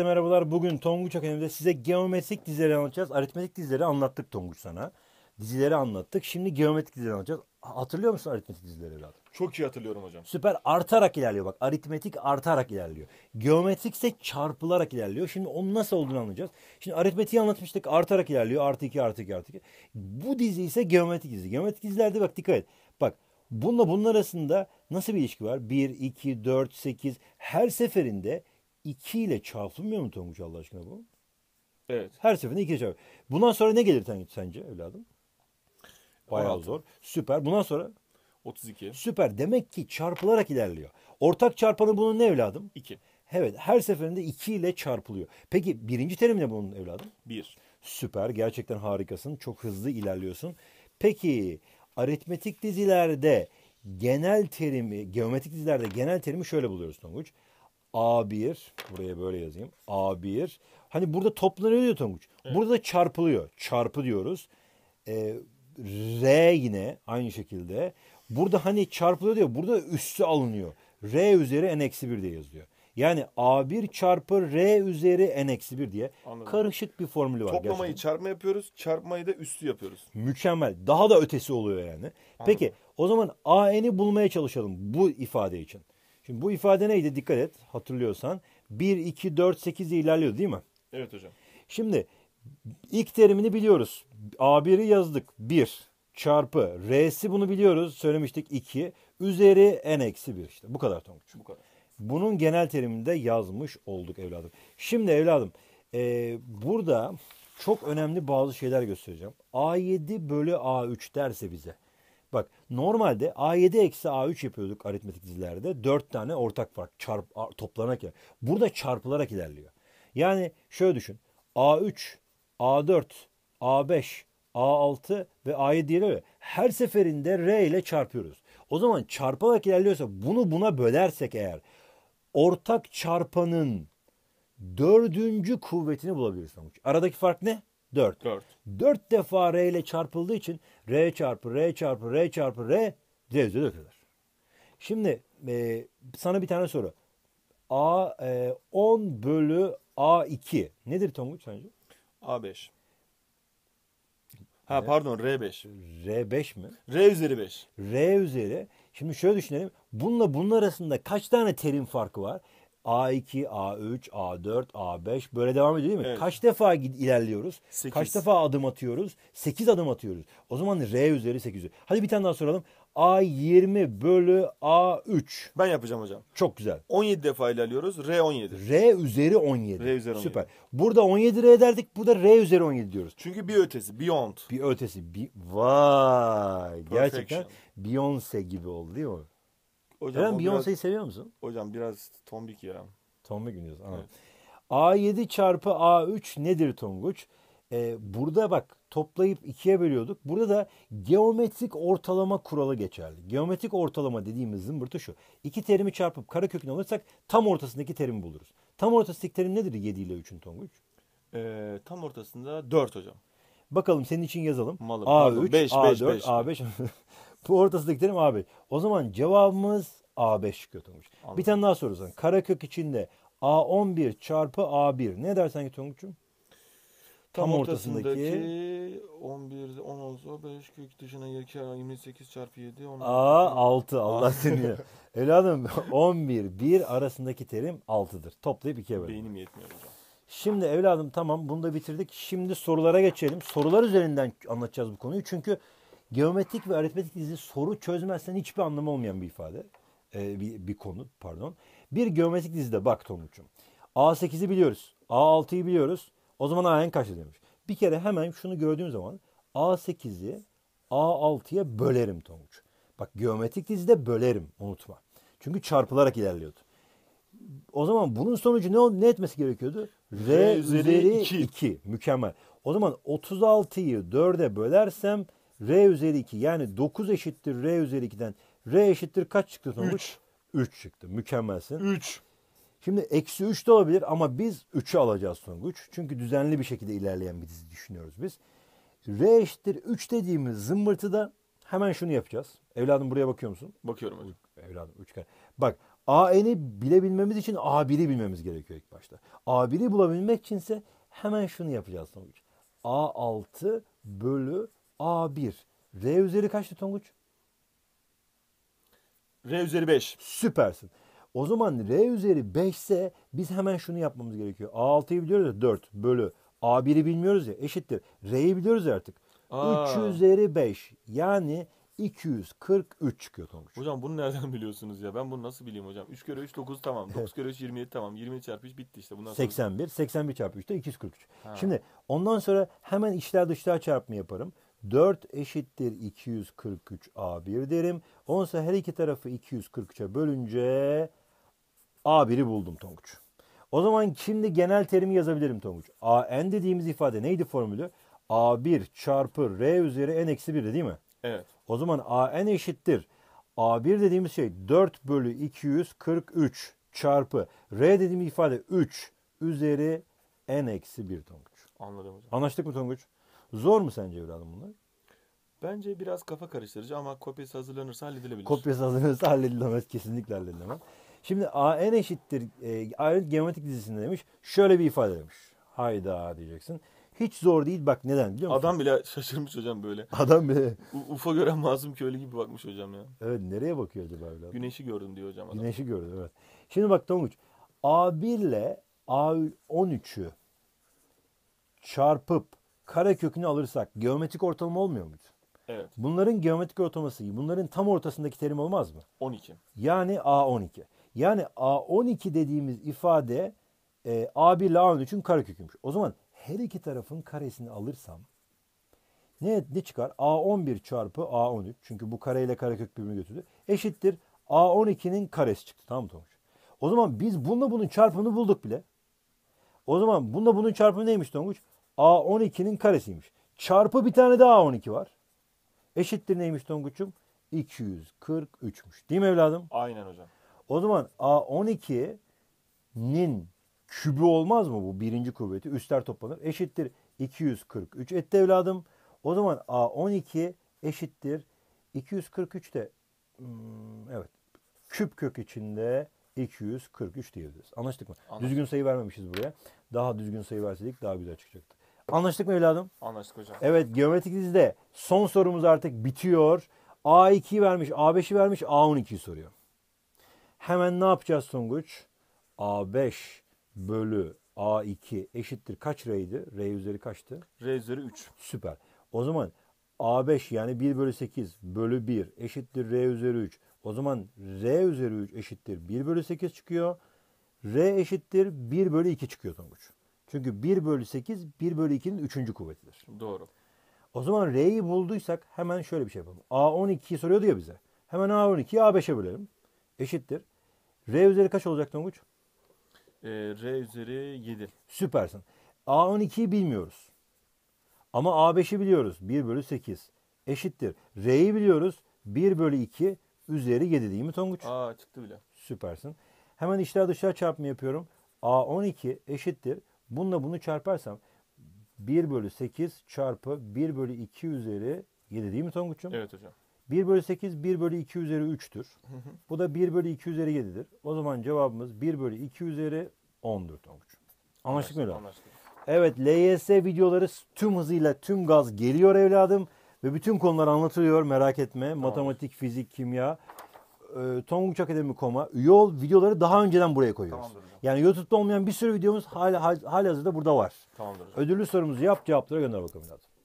Herkese Merhabalar bugün Tonguç Akademi'de size geometrik dizileri anlatacağız. Aritmetik dizileri anlattık Tonguç sana. Dizileri anlattık. Şimdi geometrik dizileri anlatacağız. Hatırlıyor musun aritmetik dizileri evladım? Çok iyi hatırlıyorum hocam. Süper artarak ilerliyor bak. Aritmetik artarak ilerliyor. Geometrik ise çarpılarak ilerliyor. Şimdi onun nasıl olduğunu anlayacağız. Şimdi aritmetiği anlatmıştık. Artarak ilerliyor. Artı iki, artı iki, artı iki. Bu dizi ise geometrik dizi. Geometrik dizilerde bak dikkat et. Bak bununla bunun arasında nasıl bir ilişki var? 1, 2, 4, 8 her seferinde 2 ile çarpılmıyor mu Tonguç Allah aşkına bu? Evet. Her seferinde 2 ile çarp. Bundan sonra ne gelir sence evladım? Bayağı 16. zor. Süper. Bundan sonra? 32. Süper. Demek ki çarpılarak ilerliyor. Ortak çarpanı bunun ne evladım? 2. Evet. Her seferinde 2 ile çarpılıyor. Peki birinci terim ne bunun evladım? 1. Süper. Gerçekten harikasın. Çok hızlı ilerliyorsun. Peki aritmetik dizilerde genel terimi, geometrik dizilerde genel terimi şöyle buluyoruz Tonguç. A1 buraya böyle yazayım. A1 hani burada toplanıyor diyor Tonguç. Evet. Burada da çarpılıyor. Çarpı diyoruz. Ee, R yine aynı şekilde. Burada hani çarpılıyor diyor. Burada üssü alınıyor. R üzeri n-1 diye yazıyor. Yani A1 çarpı R üzeri n-1 diye Anladım. karışık bir formülü var. Toplamayı gerçekten. çarpma yapıyoruz. Çarpmayı da üstü yapıyoruz. Mükemmel. Daha da ötesi oluyor yani. Anladım. Peki o zaman AN'i bulmaya çalışalım bu ifade için. Şimdi bu ifade neydi dikkat et hatırlıyorsan. 1, 2, 4, 8 ilerliyor değil mi? Evet hocam. Şimdi ilk terimini biliyoruz. A1'i yazdık 1 çarpı R'si bunu biliyoruz söylemiştik 2 üzeri N eksi 1 işte bu kadar Tonguç. Bu kadar. Bunun genel terimini de yazmış olduk evladım. Şimdi evladım e, burada çok önemli bazı şeyler göstereceğim. A7 bölü A3 derse bize Bak normalde A7 eksi A3 yapıyorduk aritmetik dizilerde. 4 tane ortak fark çarp, toplanarak. Burada çarpılarak ilerliyor. Yani şöyle düşün. A3, A4, A5, A6 ve A7 ile her seferinde R ile çarpıyoruz. O zaman çarpılarak ilerliyorsa bunu buna bölersek eğer ortak çarpanın dördüncü kuvvetini bulabiliriz Aradaki fark ne? 4. 4. 4 defa R ile çarpıldığı için R çarpı R çarpı R çarpı R denize dökülür. Şimdi e, sana bir tane soru. A e, 10 bölü A2 nedir Tonguç sence? A5. Ha pardon R5. R5 mi? R üzeri 5. R üzeri. Şimdi şöyle düşünelim. Bununla bunun arasında kaç tane terim farkı var? A2, A3, A4, A5 böyle devam ediyor değil mi? Evet. Kaç defa ilerliyoruz? 8. Kaç defa adım atıyoruz? 8 adım atıyoruz. O zaman R üzeri 8 üzeri. Hadi bir tane daha soralım. A20 bölü A3. Ben yapacağım hocam. Çok güzel. 17 defa ilerliyoruz. R 17. R üzeri 17. R üzeri 17. Süper. Burada 17 R derdik. Burada R üzeri 17 diyoruz. Çünkü bir ötesi. Beyond. Bir ötesi. Bir... Vay. Perfection. Gerçekten Beyoncé gibi oldu değil mi? Hocam, Eren Beyoncé'yi biraz, seviyor musun? Hocam biraz tombik ya. Tombik mi Evet. A7 çarpı A3 nedir Tonguç? Ee, burada bak toplayıp ikiye bölüyorduk. Burada da geometrik ortalama kuralı geçerli. Geometrik ortalama dediğimiz zımbırtı şu. İki terimi çarpıp kara alırsak tam ortasındaki terimi buluruz. Tam ortasındaki terim nedir 7 ile 3'ün Tonguç? Ee, tam ortasında 4 hocam. Bakalım senin için yazalım. Malım, A3, 5, A4, 5, 5. A5. Bu terim gidelim abi. O zaman cevabımız A5 şıkkı Tonguç. Bir tane daha soruyorsun. Karakök içinde A11 çarpı A1. Ne dersen ki Tonguç'um? Tam, Tam ortasındaki, ortasındaki 11, 10 olsa 5 kök dışına 28 çarpı 7. 10, A 6 Allah seni. Evladım 11, 1 arasındaki terim 6'dır. Toplayıp 2'ye bölelim. Beynim yetmiyor hocam. Şimdi evladım tamam bunu da bitirdik. Şimdi sorulara geçelim. Sorular üzerinden anlatacağız bu konuyu. Çünkü geometrik ve aritmetik dizisi soru çözmezsen hiçbir anlamı olmayan bir ifade. Ee, bir, bir konu pardon. Bir geometrik dizide bak Tonguç'um. A8'i biliyoruz. A6'yı biliyoruz. O zaman AN kaç demiş. Bir kere hemen şunu gördüğüm zaman A8'i A6'ya bölerim Tonguç. Bak geometrik dizide bölerim unutma. Çünkü çarpılarak ilerliyordu. O zaman bunun sonucu ne, ne etmesi gerekiyordu? R, R üzeri 2. 2. Mükemmel. O zaman 36'yı 4'e bölersem R üzeri 2 yani 9 eşittir R üzeri 2'den R eşittir kaç çıktı sonuç? 3. 3 çıktı. Mükemmelsin. 3. Şimdi eksi 3 de olabilir ama biz 3'ü alacağız sonuç. Çünkü düzenli bir şekilde ilerleyen bir dizi düşünüyoruz biz. R eşittir 3 dediğimiz zımbırtıda hemen şunu yapacağız. Evladım buraya bakıyor musun? Bakıyorum hocam. Evladım 3 kere. Bak AN'i bilebilmemiz için A1'i bilmemiz gerekiyor ilk başta. A1'i bulabilmek içinse hemen şunu yapacağız sonuç. A6 bölü A1. R üzeri kaçtı Tonguç? R üzeri 5. Süpersin. O zaman R üzeri 5 ise biz hemen şunu yapmamız gerekiyor. A6'yı biliyoruz ya 4 bölü. A1'i bilmiyoruz ya eşittir. R'yi biliyoruz ya artık. Aa. 3 üzeri 5 yani 243 çıkıyor Tonguç. Hocam bunu nereden biliyorsunuz ya? Ben bunu nasıl bileyim hocam? 3 kere 3 9 tamam. 9 kere 3 27 tamam. 20 çarpı 3 bitti işte. Bundan 81. Sonra... 81 çarpı 3 de 243. Ha. Şimdi ondan sonra hemen içler dışlar çarpımı yaparım. 4 eşittir 243 A1 derim. Onsa her iki tarafı 243'e bölünce A1'i buldum Tonguç. O zaman şimdi genel terimi yazabilirim Tonguç. AN dediğimiz ifade neydi formülü? A1 çarpı R üzeri N eksi 1'di değil mi? Evet. O zaman AN eşittir. A1 dediğimiz şey 4 bölü 243 çarpı R dediğim ifade 3 üzeri N eksi 1 Tonguç. Anladım hocam. Anlaştık mı Tonguç? Zor mu sence evladım bunlar? Bence biraz kafa karıştırıcı ama kopyası hazırlanırsa halledilebilir. Kopyası hazırlanırsa halledilemez. Kesinlikle halledilemez. Şimdi a n eşittir e, ayrıt geometrik dizisinde demiş. Şöyle bir ifade demiş. Hayda diyeceksin. Hiç zor değil bak neden biliyor musun? Adam bile şaşırmış hocam böyle. Adam bile. U, UFO gören Mazlum Köylü gibi bakmış hocam ya. Evet nereye bakıyor acaba evladım? Güneşi gördüm diyor hocam adam. Güneşi gördüm evet. Şimdi bak Tonguç. A1 ile A13'ü çarpıp kare kökünü alırsak geometrik ortalama olmuyor muydu? Evet. Bunların geometrik ortalaması, bunların tam ortasındaki terim olmaz mı? 12. Yani A12. Yani A12 dediğimiz ifade e, A1 ile A13'ün kareköküymüş. O zaman her iki tarafın karesini alırsam ne, ne çıkar? A11 çarpı A13. Çünkü bu kareyle kök birbirini götürdü. Eşittir A12'nin karesi çıktı. Tamam mı Tomuş? O zaman biz bununla bunun çarpımını bulduk bile. O zaman bununla bunun çarpımı neymiş Tonguç? A12'nin karesiymiş. Çarpı bir tane daha A12 var. Eşittir neymiş Tonguç'um? 243'müş. Değil mi evladım? Aynen hocam. O zaman A12'nin kübü olmaz mı bu birinci kuvveti? Üstler toplanır. Eşittir 243 etti evladım. O zaman A12 eşittir 243 de hmm, evet küp kök içinde 243 diyebiliriz. Anlaştık mı? Anladım. Düzgün sayı vermemişiz buraya. Daha düzgün sayı verseydik daha güzel çıkacaktı. Anlaştık mı evladım? Anlaştık hocam. Evet geometrik dizide son sorumuz artık bitiyor. A2'yi vermiş, A5'i vermiş, A12'yi soruyor. Hemen ne yapacağız Songuç? A5 bölü A2 eşittir kaç R'ydi? R üzeri kaçtı? R üzeri 3. Süper. O zaman A5 yani 1 bölü 8 bölü 1 eşittir R üzeri 3. O zaman R üzeri 3 eşittir 1 bölü 8 çıkıyor. R eşittir 1 bölü 2 çıkıyor Tonguç. Çünkü 1 bölü 8 1 bölü 2'nin 3. kuvvetidir. Doğru. O zaman R'yi bulduysak hemen şöyle bir şey yapalım. A12'yi soruyordu ya bize. Hemen A12'yi A5'e bölelim. Eşittir. R üzeri kaç olacak Tonguç? Ee, R üzeri 7. Süpersin. A12'yi bilmiyoruz. Ama A5'i biliyoruz. 1 bölü 8 eşittir. R'yi biliyoruz. 1 bölü 2 üzeri 7 değil mi Tonguç? Aa çıktı bile. Süpersin. Hemen içler dışlar çarpımı yapıyorum. A12 eşittir. Bununla bunu çarparsam 1 bölü 8 çarpı 1 bölü 2 üzeri 7 değil mi Tonguç'um? Evet hocam. 1 bölü 8 1 bölü 2 üzeri 3'tür. Bu da 1 bölü 2 üzeri 7'dir. O zaman cevabımız 1 bölü 2 üzeri 10'dur Tonguç. Anlaştık mı? Anlaştık. Evet LYS videoları tüm hızıyla tüm gaz geliyor evladım. Ve bütün konular anlatılıyor merak etme. Tamam. Matematik, fizik, kimya e, Tonguç Akademi.com'a üye ol videoları daha önceden buraya koyuyoruz. Tamamdır hocam. Yani YouTube'da olmayan bir sürü videomuz hala, hala hazırda burada var. Tamamdır hocam. Ödüllü sorumuzu yap cevaplara gönder bakalım. Lazım.